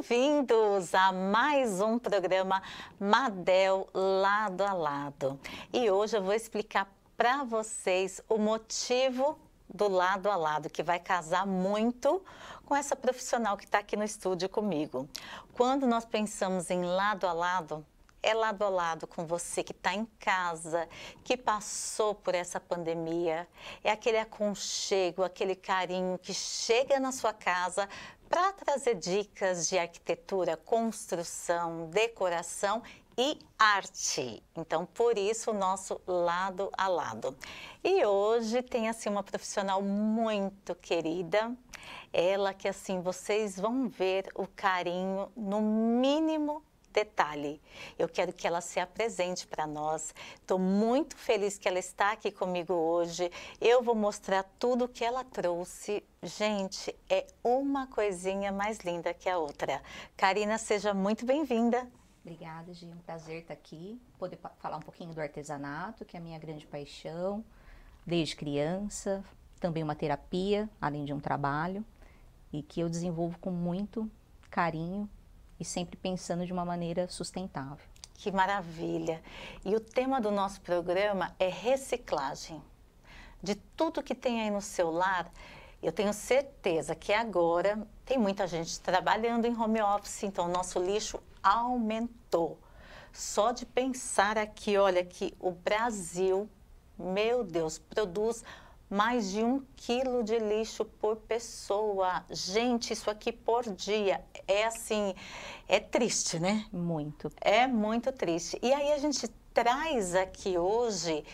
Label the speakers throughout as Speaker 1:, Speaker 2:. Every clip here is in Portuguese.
Speaker 1: bem-vindos a mais um programa Madel Lado a Lado. E hoje eu vou explicar para vocês o motivo do lado a lado, que vai casar muito com essa profissional que está aqui no estúdio comigo. Quando nós pensamos em lado a lado, é lado a lado com você que está em casa, que passou por essa pandemia. É aquele aconchego, aquele carinho que chega na sua casa para trazer dicas de arquitetura, construção, decoração e arte. Então, por isso o nosso lado a lado. E hoje tem assim uma profissional muito querida, ela que assim vocês vão ver o carinho no mínimo detalhe. Eu quero que ela se apresente para nós. Estou muito feliz que ela está aqui comigo hoje. Eu vou mostrar tudo que ela trouxe. Gente, é uma coisinha mais linda que a outra. Karina, seja muito bem-vinda. Obrigada, Gi. Um prazer estar aqui, poder falar um pouquinho do artesanato,
Speaker 2: que é a minha grande paixão desde criança, também uma terapia, além de um trabalho, e que eu desenvolvo com muito carinho e sempre pensando de uma maneira sustentável.
Speaker 1: Que maravilha! E o tema do nosso programa é reciclagem. De tudo que tem aí no seu lar, eu tenho certeza que agora tem muita gente trabalhando em home office, então o nosso lixo aumentou. Só de pensar aqui, olha que o Brasil, meu Deus, produz mais de um quilo de lixo por pessoa. Gente, isso aqui por dia. É assim, é triste, né? Muito. É muito triste. E aí a gente traz aqui hoje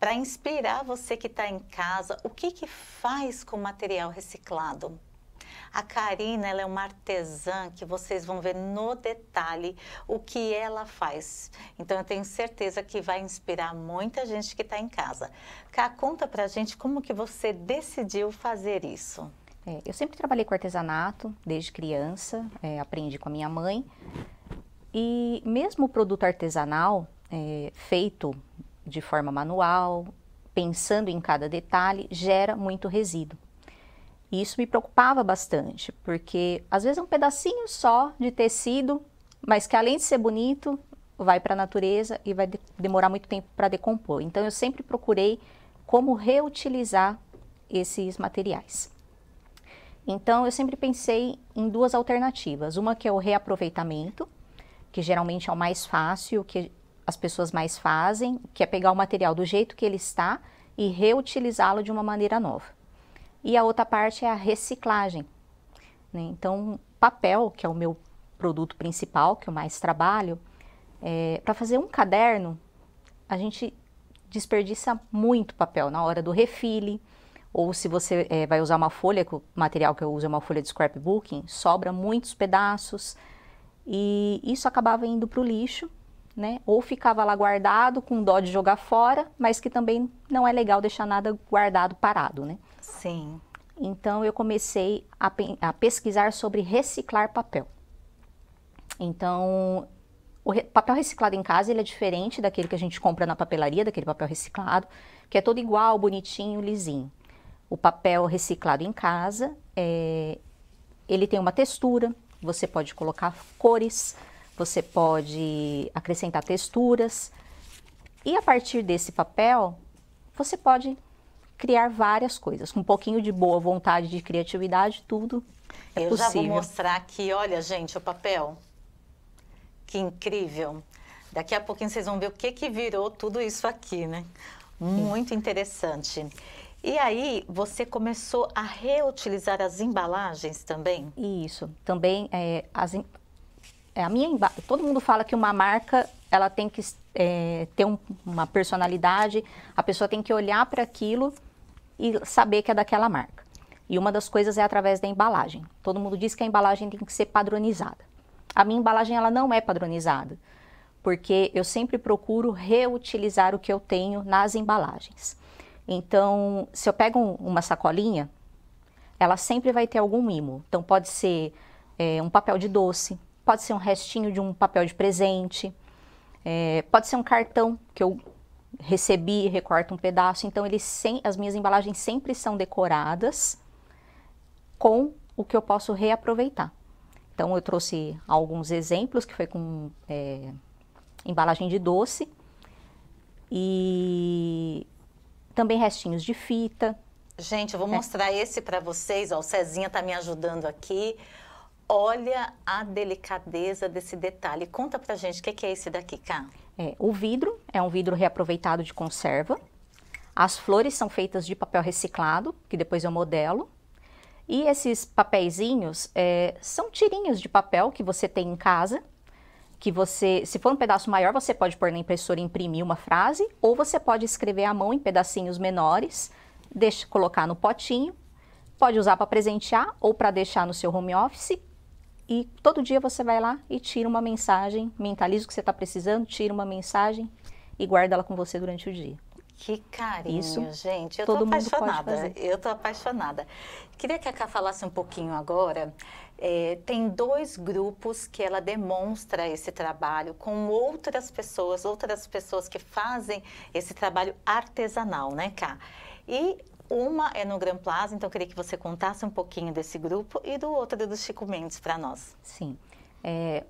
Speaker 1: para inspirar você que está em casa o que, que faz com material reciclado. A Karina, ela é uma artesã que vocês vão ver no detalhe o que ela faz. Então, eu tenho certeza que vai inspirar muita gente que está em casa. Cá, conta pra gente como que você decidiu fazer isso.
Speaker 2: É, eu sempre trabalhei com artesanato, desde criança, é, aprendi com a minha mãe. E mesmo o produto artesanal, é, feito de forma manual, pensando em cada detalhe, gera muito resíduo. E isso me preocupava bastante, porque às vezes é um pedacinho só de tecido, mas que além de ser bonito, vai para a natureza e vai de demorar muito tempo para decompor. Então eu sempre procurei como reutilizar esses materiais. Então eu sempre pensei em duas alternativas, uma que é o reaproveitamento, que geralmente é o mais fácil, que as pessoas mais fazem, que é pegar o material do jeito que ele está e reutilizá-lo de uma maneira nova e a outra parte é a reciclagem. Né? Então, papel, que é o meu produto principal, que eu mais trabalho, é, para fazer um caderno, a gente desperdiça muito papel na hora do refile, ou se você é, vai usar uma folha, o material que eu uso é uma folha de scrapbooking, sobra muitos pedaços e isso acabava indo para o lixo, né? Ou ficava lá guardado com dó de jogar fora, mas que também não é legal deixar nada guardado parado, né? Sim. Então eu comecei a, a pesquisar sobre reciclar papel. Então, o re papel reciclado em casa ele é diferente daquele que a gente compra na papelaria, daquele papel reciclado, que é todo igual, bonitinho, lisinho. O papel reciclado em casa, é, ele tem uma textura, você pode colocar cores, você pode acrescentar texturas. E a partir desse papel, você pode criar várias coisas. Com um pouquinho de boa vontade, de criatividade, tudo é Eu possível. já vou
Speaker 1: mostrar aqui, olha, gente, o papel. Que incrível. Daqui a pouquinho vocês vão ver o que, que virou tudo isso aqui, né? Muito Sim. interessante. E aí, você começou a reutilizar as embalagens também?
Speaker 2: Isso, também é, as, é, a minha todo mundo fala que uma marca ela tem que é, ter um, uma personalidade, a pessoa tem que olhar para aquilo e saber que é daquela marca. E uma das coisas é através da embalagem. Todo mundo diz que a embalagem tem que ser padronizada. A minha embalagem ela não é padronizada, porque eu sempre procuro reutilizar o que eu tenho nas embalagens. Então, se eu pego um, uma sacolinha, ela sempre vai ter algum mimo. Então, pode ser é, um papel de doce, pode ser um restinho de um papel de presente, é, pode ser um cartão que eu recebi, recorto um pedaço. Então, ele sem, as minhas embalagens sempre são decoradas com o que eu posso reaproveitar. Então, eu trouxe alguns exemplos, que foi com é, embalagem de doce e também restinhos de fita.
Speaker 1: Gente, eu vou é. mostrar esse para vocês. Ó, o Cezinha está me ajudando aqui. Olha a delicadeza desse detalhe. Conta para gente o que, que, é esse daqui, Cá.
Speaker 2: É, o vidro, é um vidro reaproveitado de conserva. As flores são feitas de papel reciclado, que depois eu modelo. E esses papeizinhos é, são tirinhos de papel que você tem em casa, que você, se for um pedaço maior, você pode pôr na impressora e imprimir uma frase, ou você pode escrever à mão em pedacinhos menores, deixa, colocar no potinho, pode usar para presentear ou para deixar no seu home office. E todo dia você vai lá e tira uma mensagem, mentaliza o que você está precisando, tira uma mensagem e guarda ela com você durante o dia.
Speaker 1: Que carinho, Isso, gente. Eu estou apaixonada. Eu estou apaixonada. Queria que a Ká falasse um pouquinho agora. É, tem dois grupos que ela demonstra esse trabalho com outras pessoas, outras pessoas que fazem esse trabalho artesanal, né, Ká? E uma é no Gran Plaza, então eu queria que você contasse um pouquinho desse grupo e do outro é do Chico Mendes para nós. Sim. É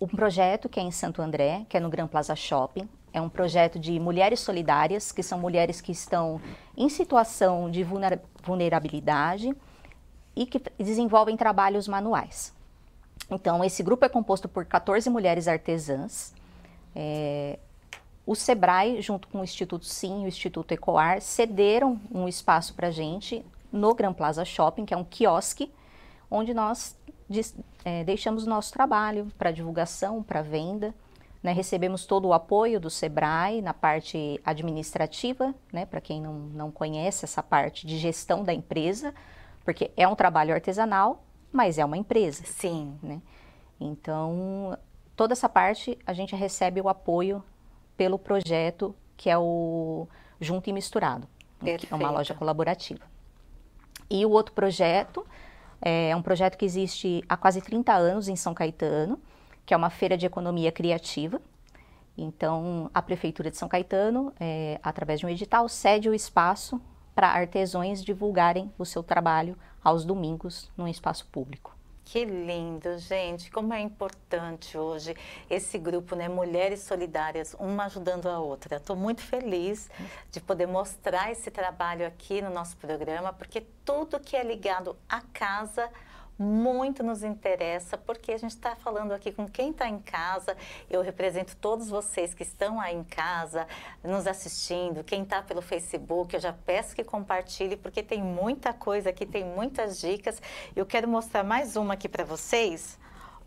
Speaker 2: um projeto que é em Santo André, que é no Gran Plaza Shopping. É um projeto de mulheres solidárias, que são mulheres que estão em situação de vulnerabilidade e que desenvolvem trabalhos manuais. Então, esse grupo é composto por 14 mulheres artesãs. É, o SEBRAE, junto com o Instituto Sim e o Instituto Ecoar, cederam um espaço para a gente no Gran Plaza Shopping, que é um quiosque, onde nós é, deixamos o nosso trabalho para divulgação, para venda. Né, recebemos todo o apoio do SEBRAE na parte administrativa, né, para quem não, não conhece essa parte de gestão da empresa, porque é um trabalho artesanal, mas é uma empresa. Sim. Né? Então, toda essa parte a gente recebe o apoio pelo projeto que é o Junto e Misturado, Perfeito. Né, que é uma loja colaborativa. E o outro projeto é, é um projeto que existe há quase 30 anos em São Caetano, que é uma feira de economia criativa. Então, a Prefeitura de São Caetano, é, através de um edital, cede o espaço para artesões divulgarem o seu trabalho aos domingos num espaço público.
Speaker 1: Que lindo, gente. Como é importante hoje esse grupo, né? Mulheres solidárias, uma ajudando a outra. Estou muito feliz de poder mostrar esse trabalho aqui no nosso programa, porque tudo que é ligado à casa muito nos interessa, porque a gente está falando aqui com quem está em casa. Eu represento todos vocês que estão aí em casa, nos assistindo, quem está pelo Facebook. Eu já peço que compartilhe, porque tem muita coisa aqui, tem muitas dicas. Eu quero mostrar mais uma aqui para vocês.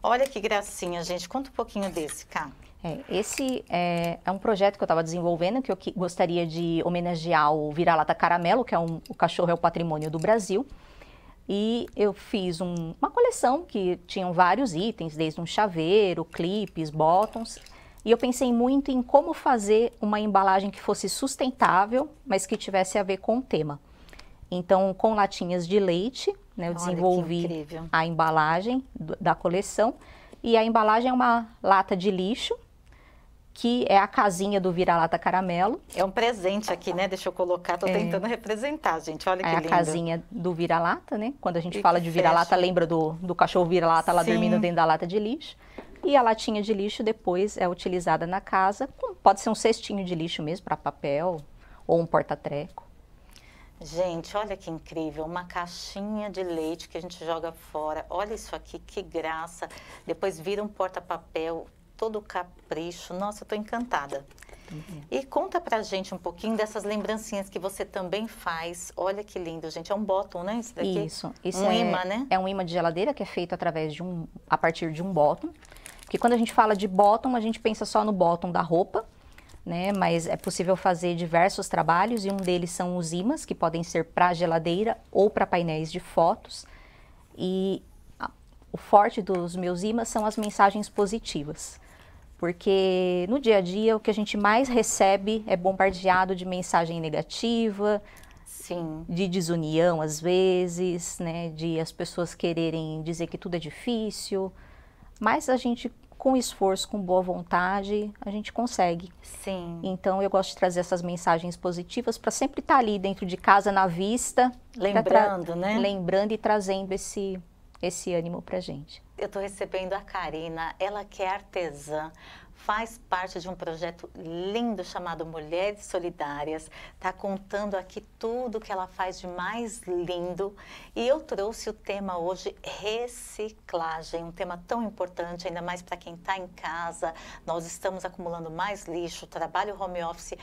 Speaker 1: Olha que gracinha, gente. Conta um pouquinho desse, cá.
Speaker 2: É, esse é, é, um projeto que eu estava desenvolvendo, que eu que, gostaria de homenagear o Vira-Lata Caramelo, que é um, o cachorro é o patrimônio do Brasil. E eu fiz um, uma coleção que tinham vários itens, desde um chaveiro, clipes, bottoms. E eu pensei muito em como fazer uma embalagem que fosse sustentável, mas que tivesse a ver com o tema. Então, com latinhas de leite, né, eu desenvolvi a embalagem da coleção. E a embalagem é uma lata de lixo que é a casinha do vira-lata caramelo.
Speaker 1: É um presente aqui, né? Deixa eu colocar, tô é. tentando representar, gente. Olha que lindo. É a casinha
Speaker 2: do vira-lata, né? Quando a gente e fala de vira-lata, lembra do, do cachorro vira-lata lá dormindo dentro da lata de lixo. E a latinha de lixo depois é utilizada na casa, pode ser um cestinho de lixo mesmo para papel ou um porta-treco.
Speaker 1: Gente, olha que incrível, uma caixinha de leite que a gente joga fora. Olha isso aqui, que graça. Depois vira um porta-papel, todo o capricho. Nossa, eu estou encantada. Uhum. E conta pra gente um pouquinho dessas lembrancinhas que você também faz. Olha que lindo, gente. É um bottom, né? Isso daqui? Isso. Isso um é, imã,
Speaker 2: né? É um imã de geladeira que é feito através de um, a partir de um bottom. Porque quando a gente fala de bottom, a gente pensa só no bottom da roupa, né? Mas é possível fazer diversos trabalhos e um deles são os imãs, que podem ser para geladeira ou para painéis de fotos. E o forte dos meus imãs são as mensagens positivas porque no dia a dia o que a gente mais recebe é bombardeado de mensagem negativa, Sim. de desunião às vezes, né, de as pessoas quererem dizer que tudo é difícil, mas a gente com esforço, com boa vontade, a gente consegue. Sim. Então eu gosto de trazer essas mensagens positivas para sempre estar tá ali dentro de casa na vista, lembrando, né? Lembrando e trazendo esse esse ânimo para gente.
Speaker 1: Eu estou recebendo a Karina, ela que é artesã, faz parte de um projeto lindo chamado Mulheres Solidárias, está contando aqui tudo que ela faz de mais lindo. E eu trouxe o tema hoje reciclagem, um tema tão importante, ainda mais para quem está em casa. Nós estamos acumulando mais lixo, trabalho home office.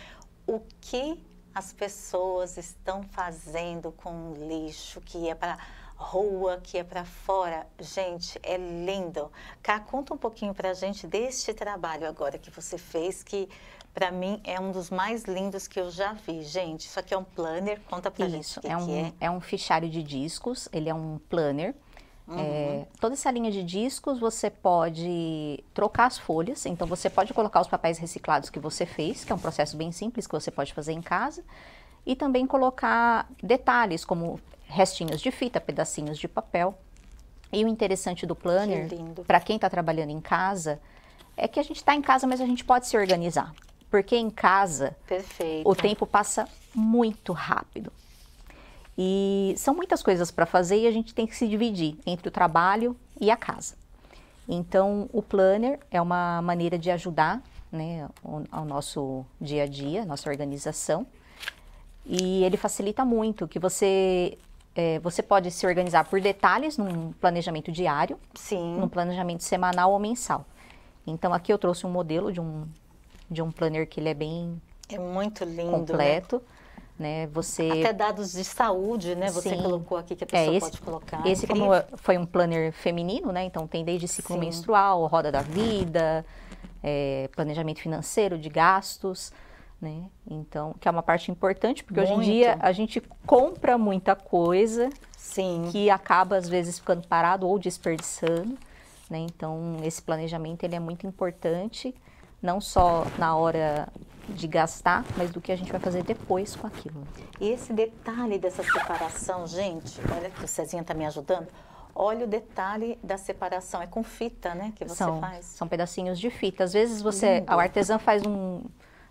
Speaker 1: O que as pessoas estão fazendo com o lixo que é para rua que é para fora. Gente, é lindo. Cá, conta um pouquinho para a gente deste trabalho agora que você fez, que para mim é um dos mais lindos que eu já vi. Gente, isso aqui é um planner, conta para gente. Isso, é, um, é.
Speaker 2: é um fichário de discos, ele é um planner. Uhum. É, toda essa linha de discos você pode trocar as folhas, então você pode colocar os papéis reciclados que você fez, que é um processo bem simples que você pode fazer em casa e também colocar detalhes como restinhos de fita, pedacinhos de papel. E o interessante do planner, para quem está trabalhando em casa, é que a gente está em casa, mas a gente pode se organizar. Porque em casa,
Speaker 1: Perfeito. o tempo
Speaker 2: passa muito rápido. E são muitas coisas para fazer e a gente tem que se dividir entre o trabalho e a casa. Então, o planner é uma maneira de ajudar né, ao nosso dia a dia, nossa organização. E ele facilita muito, que você é, você pode se organizar por detalhes num planejamento diário, Sim. num planejamento semanal ou mensal. Então aqui eu trouxe um modelo de um de um planner que ele é bem
Speaker 1: é muito lindo, né? completo,
Speaker 2: né? né? Você até
Speaker 1: dados de saúde, né? Você Sim. colocou aqui que a pessoa é, esse, pode colocar. Esse como
Speaker 2: foi um planner feminino, né? Então tem desde ciclo Sim. menstrual, roda da vida, é, planejamento financeiro de gastos. Né? Então, que é uma parte importante, porque Muito. hoje em dia a gente compra muita coisa Sim. que acaba às vezes ficando parado ou desperdiçando. Né? Então, esse planejamento ele é muito importante, não só na hora de gastar, mas do que a gente vai fazer
Speaker 1: depois com aquilo. E esse detalhe dessa separação, gente, olha que o Cezinha está me ajudando. Olha o detalhe da separação, é com fita, né, que você são, faz? São
Speaker 2: pedacinhos de fita. Às vezes você, o artesão artesã faz um,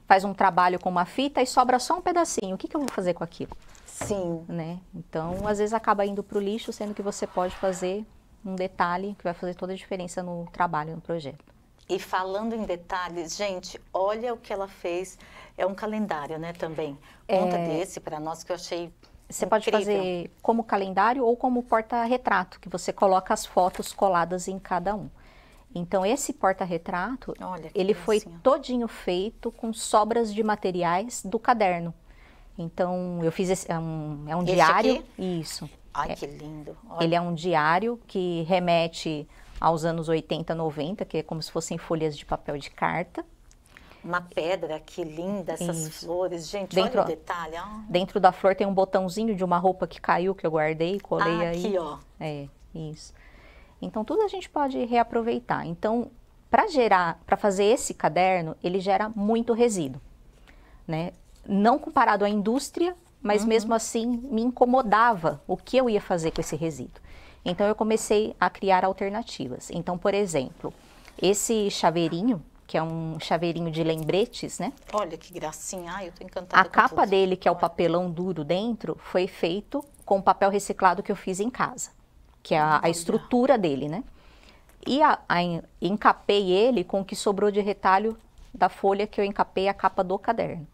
Speaker 2: faz um trabalho com uma fita e sobra só um pedacinho. O que, que eu vou fazer com aquilo? Sim. Né? Então, às vezes acaba indo para o lixo, sendo que você pode fazer um detalhe que vai fazer toda a diferença no trabalho, no projeto.
Speaker 1: E falando em detalhes, gente, olha o que ela fez. É um calendário, né, também. É. Conta é... desse para nós que eu achei
Speaker 2: você incrível. pode fazer como calendário ou como porta-retrato, que você coloca as fotos coladas em cada um. Então esse porta-retrato, ele foi assim. todinho feito com sobras de materiais do caderno. Então eu fiz esse, é um, é um diário, aqui? isso. Ai, é, que lindo. Olha. Ele é um diário que remete aos anos 80, 90, que é como se fossem folhas de papel de carta.
Speaker 1: Uma pedra, que linda essas Isso. flores. Gente, dentro, olha o detalhe.
Speaker 2: Dentro da flor tem um botãozinho de uma roupa que caiu, que eu guardei, colei ah, aí. Aqui, ó. É. Isso. Então, tudo a gente pode reaproveitar. Então, para gerar, para fazer esse caderno, ele gera muito resíduo, né? Não comparado à indústria, mas uhum. mesmo assim me incomodava o que eu ia fazer com esse resíduo. Então, eu comecei a criar alternativas. Então, por exemplo, esse chaveirinho, que é um chaveirinho de lembretes, né?
Speaker 1: Olha que gracinha, Ai, eu tô encantada. A capa
Speaker 2: tudo. dele, que é o papelão duro dentro, foi feito com papel reciclado que eu fiz em casa que é a, a estrutura dele, né? E a, a, encapei ele com o que sobrou de retalho da folha que eu encapei a capa do caderno.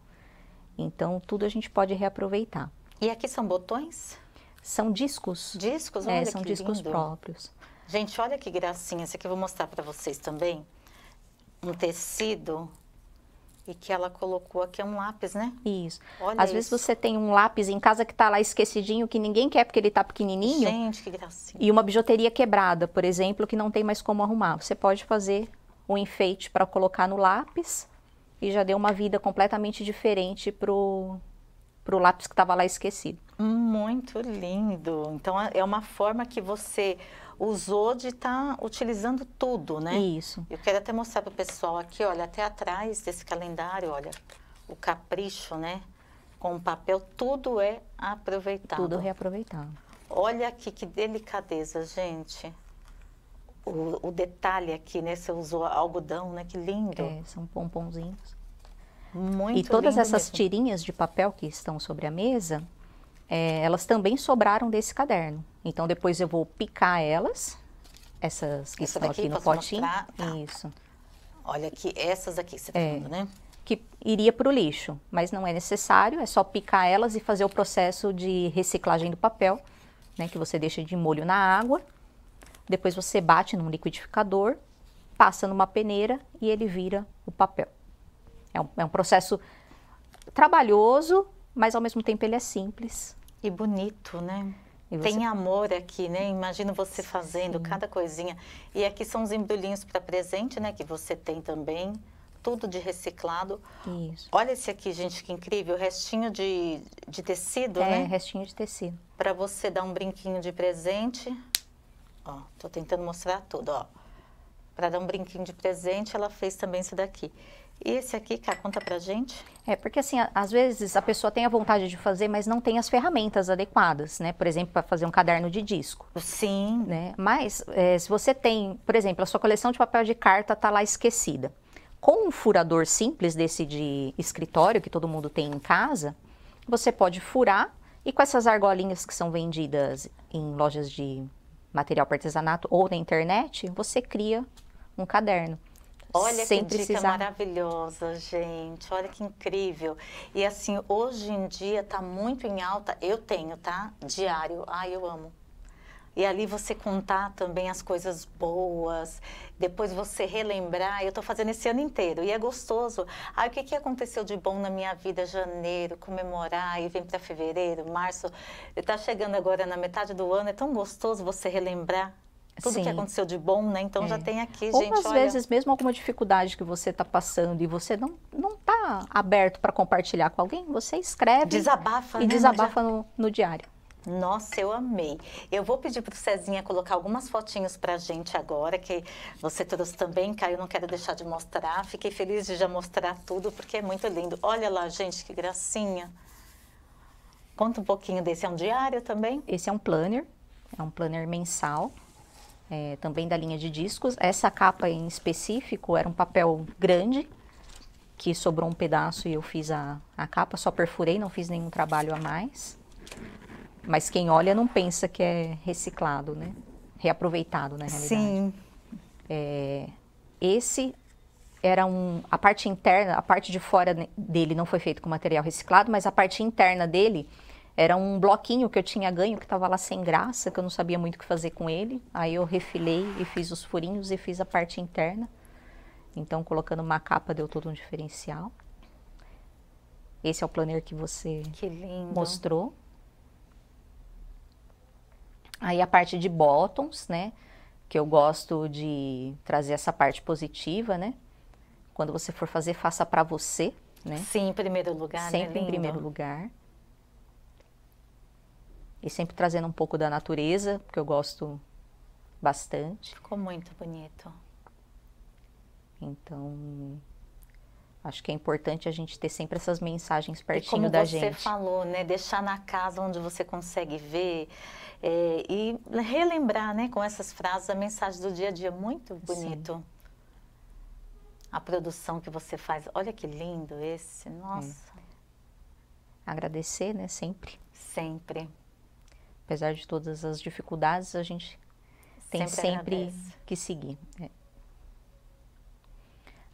Speaker 2: Então, tudo a gente pode reaproveitar. E aqui são botões? São discos.
Speaker 1: Discos? É, olha é, são discos lindo. próprios. Gente, olha que gracinha. Esse aqui eu vou mostrar para vocês também. Um tecido e que ela colocou aqui é um lápis, né? Isso. Olha Às isso. vezes
Speaker 2: você tem um lápis em casa que está lá esquecidinho, que ninguém quer porque ele está pequenininho. Gente,
Speaker 1: que gracinha. E
Speaker 2: uma bijuteria quebrada, por exemplo, que não tem mais como arrumar. Você pode fazer um enfeite para colocar no lápis e já deu uma vida completamente diferente pro pro lápis que estava lá esquecido.
Speaker 1: Muito lindo. Então é, é uma forma que você usou de estar tá utilizando tudo, né? Isso. Eu quero até mostrar para o pessoal aqui, olha, até atrás desse calendário, olha, o capricho, né? Com o papel, tudo é aproveitado. Tudo
Speaker 2: reaproveitado.
Speaker 1: Olha aqui que delicadeza, gente. O, o detalhe aqui, né? Você usou algodão, né? Que lindo. É, são pomponzinhos. Muito e todas essas mesmo.
Speaker 2: tirinhas de papel que estão sobre a mesa, é, elas também sobraram desse caderno. Então depois eu vou picar elas, essas que Essa estão aqui no potinho. Tá. Isso.
Speaker 1: Olha aqui, essas aqui que você tá é, falando, né?
Speaker 2: Que iria para o lixo, mas não é necessário, é só picar elas e fazer o processo de reciclagem do papel, né? Que você deixa de molho na água, depois você bate num liquidificador, passa numa peneira e ele vira o papel. É um, é um processo trabalhoso, mas ao mesmo tempo ele é simples e bonito, né? Você... Tem
Speaker 1: amor aqui, né? Imagino você fazendo Sim. cada coisinha. E aqui são os embrulhinhos para presente, né? Que você tem também. Tudo de reciclado. Isso. Olha esse aqui, gente, que incrível. Restinho de, de tecido, é, né? É,
Speaker 2: restinho de tecido.
Speaker 1: Para você dar um brinquinho de presente. Ó, tô tentando mostrar tudo, ó. Para dar um brinquinho de presente, ela fez também isso daqui. Esse aqui, cara, conta pra gente.
Speaker 2: É, porque assim, às vezes a pessoa tem a vontade de fazer, mas não tem as ferramentas adequadas, né? Por exemplo, para fazer um caderno de disco. Sim. Né? Mas é, se você tem, por exemplo, a sua coleção de papel de carta tá lá esquecida. Com um furador simples desse de escritório que todo mundo tem em casa, você pode furar e com essas argolinhas que são vendidas em lojas de material para artesanato ou na internet, você cria um caderno. Olha sem que precisar. dica
Speaker 1: maravilhosa, gente. Olha que incrível. E assim, hoje em dia está muito em alta. Eu tenho, tá? Diário. Ai, eu amo. E ali você contar também as coisas boas, depois você relembrar. Eu estou fazendo esse ano inteiro e é gostoso. Ah, o que, que aconteceu de bom na minha vida? Janeiro, comemorar e vem para fevereiro, março. Está chegando agora na metade do ano, é tão gostoso você relembrar tudo Sim. que aconteceu de bom, né? Então é. já tem aqui, gente. Ou às olha... vezes
Speaker 2: mesmo alguma dificuldade que você está passando e você não
Speaker 1: não está
Speaker 2: aberto para compartilhar com alguém, você escreve. Desabafa, e né? desabafa no, no diário.
Speaker 1: Nossa, eu amei. Eu vou pedir para o Cezinha colocar algumas fotinhos para a gente agora, que você trouxe também, Caio, não quero deixar de mostrar. Fiquei feliz de já mostrar tudo, porque é muito lindo. Olha lá, gente, que gracinha. Conta um pouquinho desse. É um diário também? Esse é um planner, é um
Speaker 2: planner mensal é, também da linha de discos. Essa capa em específico era um papel grande, que sobrou um pedaço e eu fiz a, a capa, só perfurei, não fiz nenhum trabalho a mais. Mas quem olha não pensa que é reciclado, né? Reaproveitado, na realidade. Sim. É, esse era um... A parte interna, a parte de fora dele não foi feita com material reciclado, mas a parte interna dele era um bloquinho que eu tinha ganho, que estava lá sem graça, que eu não sabia muito o que fazer com ele. Aí eu refilei e fiz os furinhos e fiz a parte interna. Então, colocando uma capa deu todo um diferencial. Esse é o planner que você que mostrou. Aí a parte de bottoms, né? Que eu gosto de trazer essa parte positiva, né? Quando você for fazer, faça para você, né?
Speaker 1: Sim, em primeiro lugar. Né? Sempre né? em primeiro
Speaker 2: lugar e sempre trazendo um pouco da natureza, porque eu gosto bastante.
Speaker 1: Ficou muito bonito.
Speaker 2: Então, acho que é importante a gente ter sempre essas mensagens pertinho da gente. Como você
Speaker 1: falou, né, deixar na casa onde você consegue ver é, e relembrar, né, com essas frases a mensagem do dia a dia muito bonito. Sim. A produção que você faz, olha que lindo esse, é. nossa. É.
Speaker 2: Agradecer, né, sempre. Sempre. Apesar de todas as dificuldades, a gente tem sempre, sempre que seguir. É.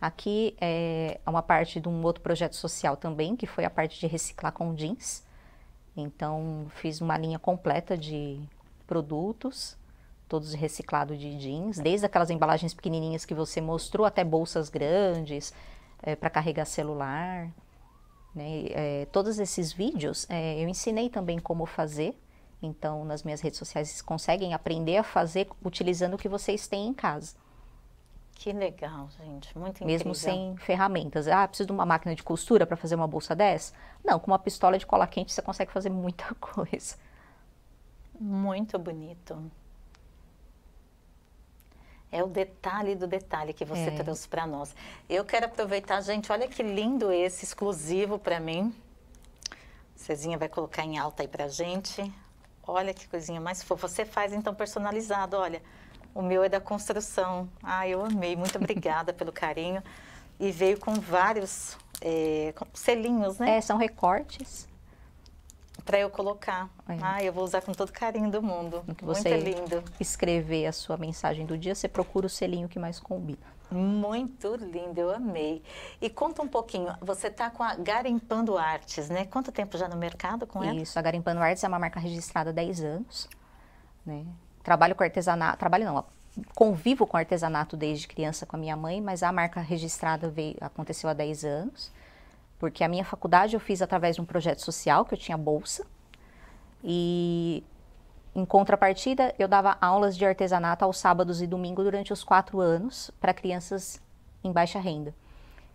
Speaker 2: Aqui é uma parte de um outro projeto social também, que foi a parte de reciclar com jeans. Então, fiz uma linha completa de produtos, todos reciclados de jeans, desde aquelas embalagens pequenininhas que você mostrou até bolsas grandes é, para carregar celular. Né? É, todos esses vídeos é, eu ensinei também como fazer então, nas minhas redes sociais, vocês conseguem aprender a fazer utilizando o que vocês têm em casa.
Speaker 1: Que legal, gente. Muito incrível. Mesmo sem
Speaker 2: ferramentas. Ah, preciso de uma máquina de costura para fazer uma bolsa dessa? Não, com uma pistola de cola quente você consegue fazer muita coisa.
Speaker 1: Muito bonito. É o detalhe do detalhe que você é. trouxe para nós. Eu quero aproveitar, gente, olha que lindo esse exclusivo para mim. Cezinha vai colocar em alta aí para gente. Olha que coisinha mais fofa. Você faz então personalizado, olha. O meu é da construção. Ah, eu amei. Muito obrigada pelo carinho. E veio com vários é, com selinhos, né? É, são recortes. Para eu colocar. É. Ah, eu vou usar com todo carinho do mundo. Muito lindo.
Speaker 2: escrever a sua mensagem do dia, você procura o selinho que mais combina.
Speaker 1: Muito lindo, eu amei. E conta um pouquinho, você está com a Garimpando Artes, né? Quanto tempo já no mercado com ela? Isso,
Speaker 2: a Garimpando Artes é uma marca registrada há 10 anos. Né? Trabalho com artesanato, trabalho não, convivo com artesanato desde criança com a minha mãe, mas a marca registrada veio, aconteceu há 10 anos, porque a minha faculdade eu fiz através de um projeto social, que eu tinha bolsa, e em contrapartida, eu dava aulas de artesanato aos sábados e domingo durante os quatro anos para crianças em baixa renda.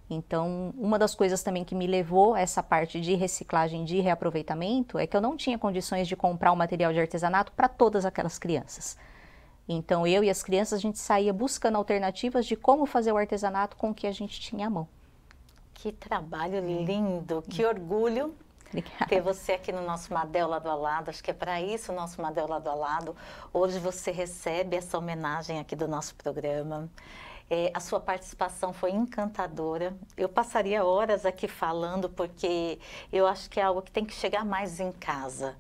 Speaker 2: Então, uma das coisas também que me levou a essa parte de reciclagem, de reaproveitamento, é que eu não tinha condições de comprar o um material de artesanato para todas aquelas crianças. Então, eu e as crianças, a gente saía buscando alternativas de como fazer o artesanato com o que a gente tinha à mão.
Speaker 1: Que trabalho lindo, que orgulho Obrigada. Ter você aqui no nosso Madel Lado a Lado, acho que é para isso o nosso Madel Lado a Lado. Hoje você recebe essa homenagem aqui do nosso programa. É, a sua participação foi encantadora. Eu passaria horas aqui falando, porque eu acho que é algo que tem que chegar mais em casa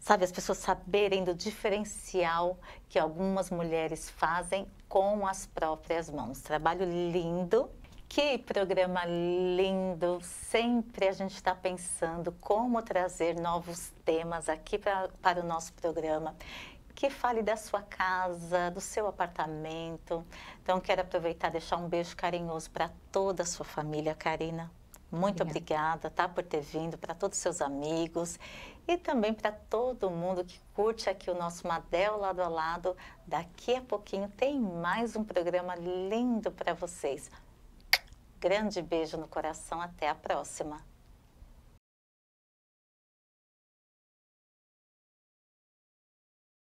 Speaker 1: sabe, as pessoas saberem do diferencial que algumas mulheres fazem com as próprias mãos. Trabalho lindo que programa lindo! Sempre a gente está pensando como trazer novos temas aqui pra, para o nosso programa. Que fale da sua casa, do seu apartamento. Então, quero aproveitar e deixar um beijo carinhoso para toda a sua família, Karina. Muito obrigada, obrigada tá, por ter vindo, para todos os seus amigos e também para todo mundo que curte aqui o nosso Madel Lado a Lado. Daqui a pouquinho tem mais um programa lindo para vocês grande beijo no coração, até a próxima.